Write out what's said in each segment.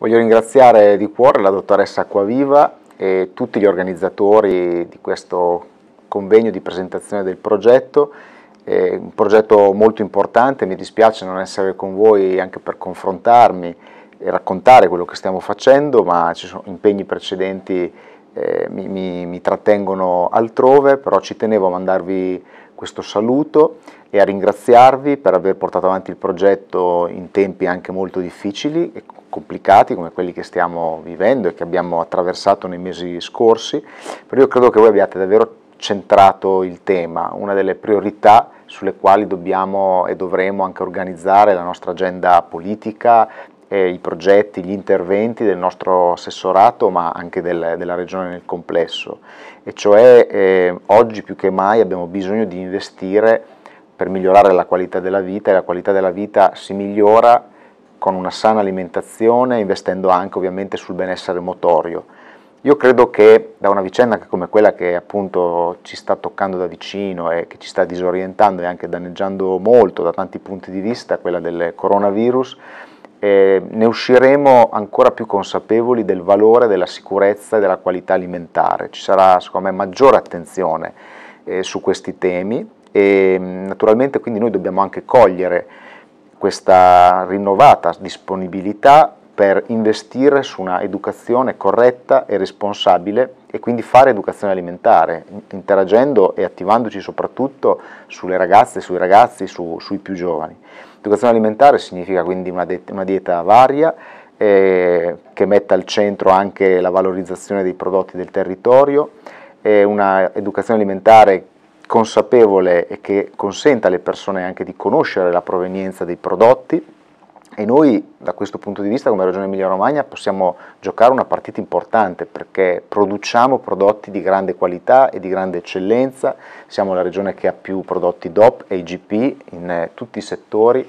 Voglio ringraziare di cuore la dottoressa Acquaviva e tutti gli organizzatori di questo convegno di presentazione del progetto, è un progetto molto importante, mi dispiace non essere con voi anche per confrontarmi e raccontare quello che stiamo facendo, ma ci sono impegni precedenti eh, mi, mi, mi, trattengono altrove, però ci tenevo a mandarvi questo saluto e a ringraziarvi per aver portato avanti il progetto in tempi anche molto difficili complicati come quelli che stiamo vivendo e che abbiamo attraversato nei mesi scorsi, però io credo che voi abbiate davvero centrato il tema, una delle priorità sulle quali dobbiamo e dovremo anche organizzare la nostra agenda politica, eh, i progetti, gli interventi del nostro assessorato ma anche del, della regione nel complesso e cioè eh, oggi più che mai abbiamo bisogno di investire per migliorare la qualità della vita e la qualità della vita si migliora con una sana alimentazione, investendo anche ovviamente sul benessere motorio. Io credo che da una vicenda come quella che appunto ci sta toccando da vicino e che ci sta disorientando e anche danneggiando molto da tanti punti di vista, quella del coronavirus, eh, ne usciremo ancora più consapevoli del valore della sicurezza e della qualità alimentare. Ci sarà secondo me maggiore attenzione eh, su questi temi e naturalmente quindi noi dobbiamo anche cogliere questa rinnovata disponibilità per investire su una educazione corretta e responsabile e quindi fare educazione alimentare, interagendo e attivandoci soprattutto sulle ragazze, sui ragazzi, su, sui più giovani. Educazione alimentare significa quindi una, una dieta varia, eh, che metta al centro anche la valorizzazione dei prodotti del territorio, è eh, una educazione alimentare consapevole e che consenta alle persone anche di conoscere la provenienza dei prodotti e noi da questo punto di vista come Regione Emilia Romagna possiamo giocare una partita importante perché produciamo prodotti di grande qualità e di grande eccellenza, siamo la regione che ha più prodotti DOP e IGP in eh, tutti i settori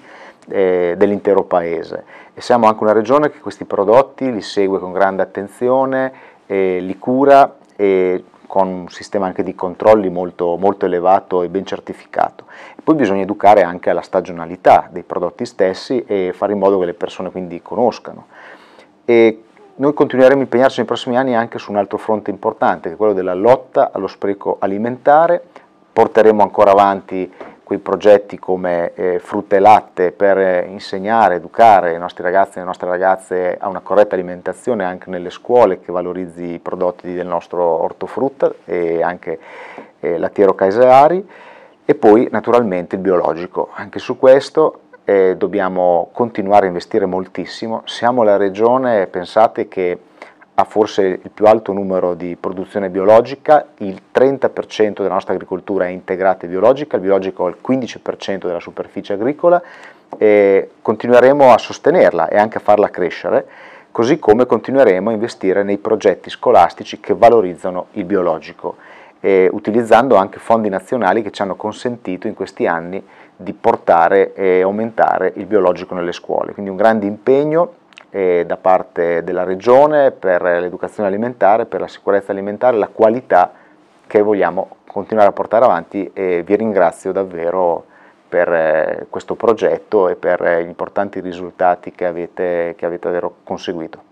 eh, dell'intero paese e siamo anche una regione che questi prodotti li segue con grande attenzione, eh, li cura e con un sistema anche di controlli molto, molto elevato e ben certificato. E poi bisogna educare anche alla stagionalità dei prodotti stessi e fare in modo che le persone quindi conoscano. E noi continueremo a impegnarci nei prossimi anni anche su un altro fronte importante, che è quello della lotta allo spreco alimentare, porteremo ancora avanti quei progetti come eh, frutta e latte per eh, insegnare, educare i nostri ragazzi e le nostre ragazze a una corretta alimentazione anche nelle scuole che valorizzi i prodotti del nostro ortofrutta e anche eh, lattiero caseari e poi naturalmente il biologico. Anche su questo eh, dobbiamo continuare a investire moltissimo. Siamo la regione, pensate che ha forse il più alto numero di produzione biologica, il 30% della nostra agricoltura è integrata e biologica, il biologico è il 15% della superficie agricola e continueremo a sostenerla e anche a farla crescere, così come continueremo a investire nei progetti scolastici che valorizzano il biologico, utilizzando anche fondi nazionali che ci hanno consentito in questi anni di portare e aumentare il biologico nelle scuole. Quindi un grande impegno eh, da parte della regione per l'educazione alimentare, per la sicurezza alimentare, la qualità che vogliamo continuare a portare avanti e vi ringrazio davvero per eh, questo progetto e per eh, gli importanti risultati che avete, che avete conseguito.